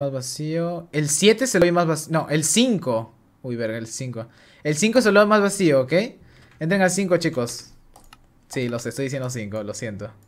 Más vacío. El 7 se lo ve más vacío. No, el 5. Uy, verga, el 5. El 5 se lo ve más vacío, ¿ok? Entren al 5, chicos. Sí, los estoy diciendo 5, lo siento.